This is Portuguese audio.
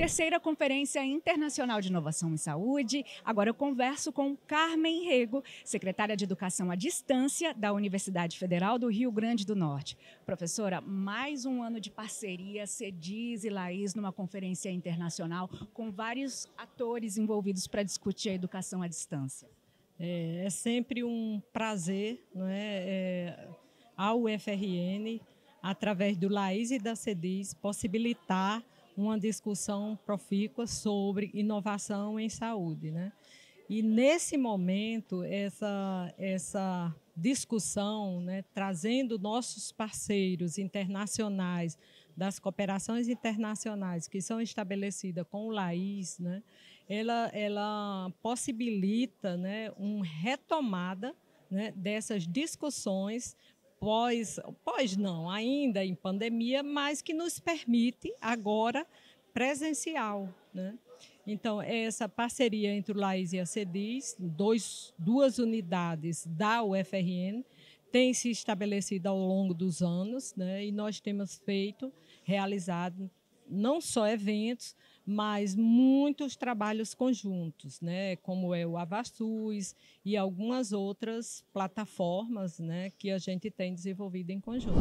Terceira Conferência Internacional de Inovação em Saúde. Agora eu converso com Carmen Rego, secretária de Educação à Distância da Universidade Federal do Rio Grande do Norte. Professora, mais um ano de parceria, Cediz e Laís, numa conferência internacional com vários atores envolvidos para discutir a educação à distância. É, é sempre um prazer, não é? é a UFRN, através do Laís e da Cediz, possibilitar uma discussão profícua sobre inovação em saúde, né? E nesse momento essa essa discussão, né, trazendo nossos parceiros internacionais das cooperações internacionais que são estabelecidas com o Laís, né, ela, ela possibilita né, uma retomada né, dessas discussões pós, pós não, ainda em pandemia, mas que nos permite agora presencial. Né? Então, essa parceria entre o Laís e a CEDIS, dois, duas unidades da UFRN, tem se estabelecido ao longo dos anos né? e nós temos feito, realizado não só eventos, mas muitos trabalhos conjuntos, né, como é o Avastus e algumas outras plataformas, né, que a gente tem desenvolvido em conjunto.